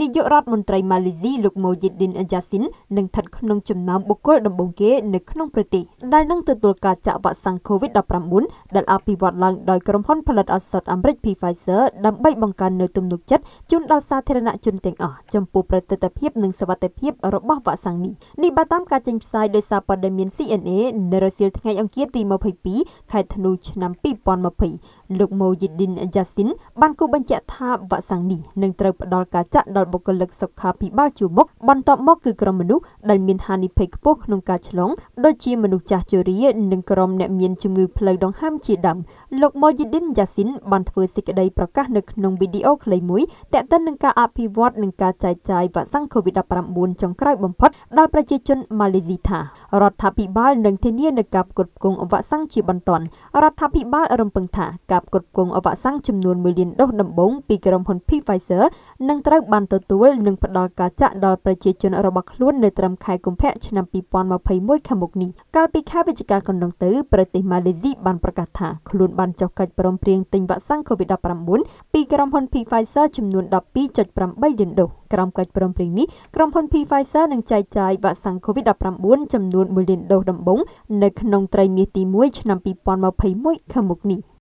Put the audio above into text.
នាយករដ្ឋមន្ត្រីម៉ាឡេស៊ីលោកម៉ូយេឌីនអាយ៉ាស៊ីននឹងស្ថិតក្នុងចំណោមបុគ្គលដំបូងគេនៅក្នុងប្រទេសដែលនឹងទទួលការចាក់វ៉ាក់សាំង COVID-19 ដែលអភិវឌ្ឍឡើងដោយក្រុមហ៊ុនផលិតឱសថអាមេរិក Pfizer ដើម្បីបង្កើននូវទំនុកចិត្តជូនដល់សាធារណជនទាំងអស់ចំពោះប្រសិទ្ធភាពនិងសុវត្ថិភាពរបស់វ៉ាក់សាំងនេះនេះបើតាមការចេញផ្សាយដោយសារព័ត៌មាន CNA នៅរសៀលថ្ងៃអង្គារទី22ខែធ្នូឆ្នាំ2020លោកម៉ូយេឌីនអាយ៉ាស៊ីនបានគូបញ្ជាក់ថាវ៉ាក់សាំងនេះនឹងត្រូវផ្ដល់ការចាក់ដល់ដល់បុគ្គលិកសុខាភិបាលជួរមុខបន្ទាប់មកគឺក្រុមមនុស្សដែលមានហានិភ័យខ្ពស់ក្នុងការឆ្លងដូចជាមនុស្សចាស់ជរានិងក្រុមអ្នកមានជំងឺផ្លូវដង្ហើមជាដើមលោកម៉ូយីឌីនយ៉ាស៊ីនបានធ្វើសេចក្តីប្រកាសនៅក្នុងវីដេអូខ្លីមួយទាក់ទិននឹងការអភិវឌ្ឍនិងការចែកចាយវ៉ាក់សាំង COVID-19 ចុងក្រោយបំផុតដល់ប្រជាជនម៉ាឡេស៊ីថារដ្ឋាភិបាលនឹងធានានឹងការផ្គត់ផ្គង់វ៉ាក់សាំងជាបន្ទាន់រដ្ឋាភិបាលរំពឹងថាការផ្គត់ផ្គង់វ៉ាក់សាំងចំនួន1លានដូសដំបូងពីក្រុមហ៊ុន Pfizer នឹងត្រូវបានទទួលនិងផ្ដល់ការចាក់ដល់ប្រជាជនរបស់ខ្លួននៅត្រឹមខែកុម្ភៈឆ្នាំ2021ខាងមុខនេះកាលពីខែវិច្ឆិកាកន្លងទៅប្រទេសម៉ាឡេស៊ីបានប្រកាសថាខ្លួនបានចុះកិច្ចព្រមព្រៀងទិញវ៉ាក់សាំង COVID-19 ពីក្រុមហ៊ុន Pfizer ចំនួន12.8លានដូសក្រោមកិច្ចព្រមព្រៀងនេះក្រុមហ៊ុន Pfizer នឹងចែកចាយវ៉ាក់សាំង COVID-19 ចំនួន1លានដូសដំបូងនៅក្នុងត្រីមាសទី1ឆ្នាំ2021ខាងមុខនេះ។